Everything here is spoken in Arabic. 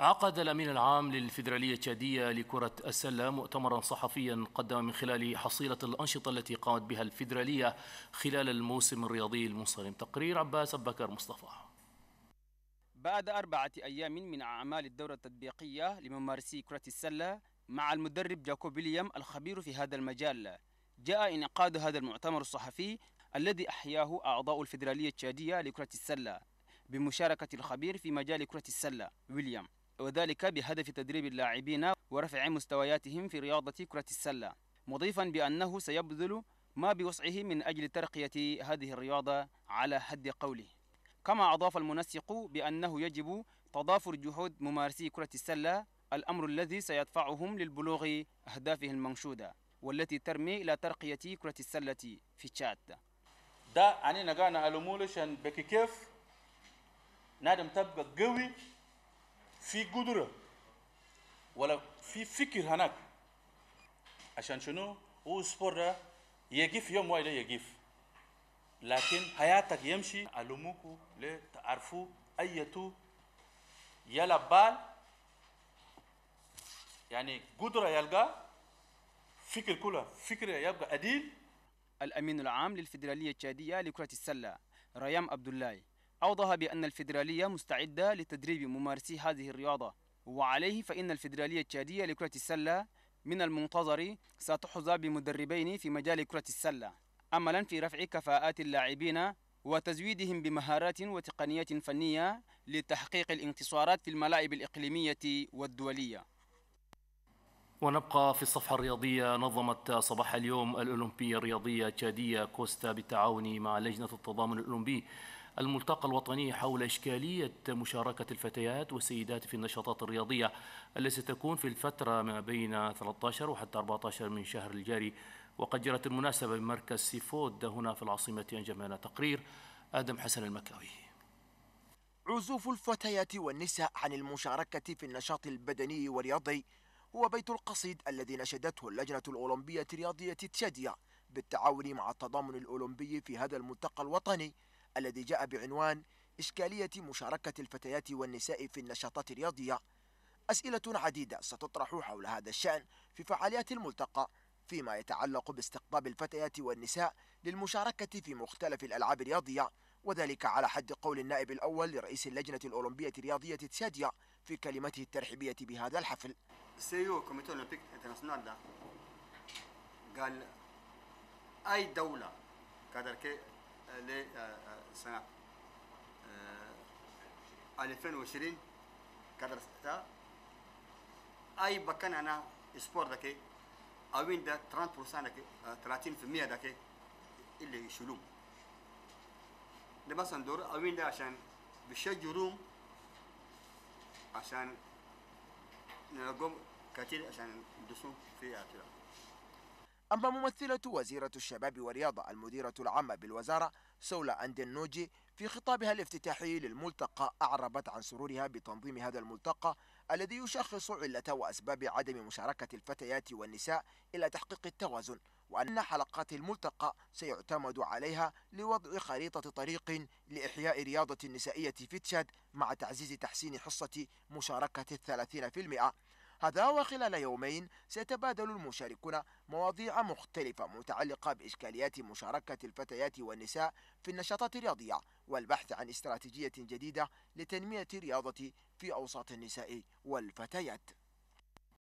عقد الأمين العام للفيدرالية التشادية لكرة السلة مؤتمرا صحفيا قدم من خلال حصيلة الأنشطة التي قامت بها الفيدرالية خلال الموسم الرياضي المنصرم تقرير عباس بكر مصطفى بعد أربعة أيام من أعمال الدورة التطبيقية لممارسي كرة السلة مع المدرب جاكوب ويليام الخبير في هذا المجال جاء انعقاد هذا المؤتمر الصحفي الذي أحياه أعضاء الفيدرالية التشادية لكرة السلة بمشاركة الخبير في مجال كرة السلة ويليام وذلك بهدف تدريب اللاعبين ورفع مستوياتهم في رياضة كرة السلة مضيفا بأنه سيبذل ما بوسعه من أجل ترقية هذه الرياضة على حد قوله كما أضاف المنسق بأنه يجب تضافر جهود ممارسي كرة السلة الأمر الذي سيدفعهم للبلوغ أهدافه المنشودة والتي ترمي إلى ترقية كرة السلة في تشاد ده أنا ألمولش بكي كيف نادم تبقى قوي في قدرة ولا في فكر هناك عشان شنو هو سبور ده يوم واحد يجيف لكن حياتك يمشي علموكوا لا تعرفوا تو يلا بال يعني قدرة يلقى فكر كله فكر يبقى أديل الأمين العام للفيدرالية التشادية لكرة السلة ريام عبد الله أوضح بأن الفيدرالية مستعدة لتدريب ممارسي هذه الرياضة وعليه فإن الفيدرالية التشادية لكرة السلة من المنتظر ستحظى بمدربين في مجال كرة السلة أملا في رفع كفاءات اللاعبين وتزويدهم بمهارات وتقنيات فنية لتحقيق الانتصارات في الملاعب الإقليمية والدولية ونبقى في الصفحة الرياضية نظمت صباح اليوم الأولمبية الرياضية تشادية كوستا بالتعاون مع لجنة التضامن الأولمبي الملتقى الوطني حول إشكالية مشاركة الفتيات والسيدات في النشاطات الرياضية التي ستكون في الفترة ما بين 13 وحتى 14 من شهر الجاري وقد جرت المناسبة بمركز سيفود هنا في العاصمة أنجب تقرير آدم حسن المكاوي عزوف الفتيات والنساء عن المشاركة في النشاط البدني والرياضي هو بيت القصيد الذي نشدته اللجنة الأولمبية الرياضية تشادية بالتعاون مع التضامن الأولمبي في هذا الملتقى الوطني الذي جاء بعنوان إشكالية مشاركة الفتيات والنساء في النشاطات الرياضية أسئلة عديدة ستطرح حول هذا الشأن في فعاليات الملتقى فيما يتعلق باستقطاب الفتيات والنساء للمشاركة في مختلف الألعاب الرياضية وذلك على حد قول النائب الأول لرئيس اللجنة الأولمبية الرياضية تساديا في كلمته الترحيبية بهذا الحفل سيو كوميتو أولمبيك انترناسيونال قال أي دولة قادر كي لسنة 2020 كدرستها أي بكن أنا سبور دكي أوين ده 30% دكي 30% آه، دكي اللي يشيلوه ده مثلا دور أوين ده عشان بيشجروهم عشان نقوم كتير عشان يدوسون في اعتراف أما ممثلة وزيرة الشباب والرياضة المديرة العامة بالوزارة سولا أندنوجي في خطابها الافتتاحي للملتقى أعربت عن سرورها بتنظيم هذا الملتقى الذي يشخص علة وأسباب عدم مشاركة الفتيات والنساء إلى تحقيق التوازن وأن حلقات الملتقى سيعتمد عليها لوضع خريطة طريق لإحياء رياضة النسائية في تشاد مع تعزيز تحسين حصة مشاركة الثلاثين في المئة هذا وخلال يومين سيتبادل المشاركون مواضيع مختلفة متعلقة بإشكاليات مشاركة الفتيات والنساء في النشاطات الرياضية والبحث عن استراتيجية جديدة لتنمية الرياضة في أوساط النساء والفتيات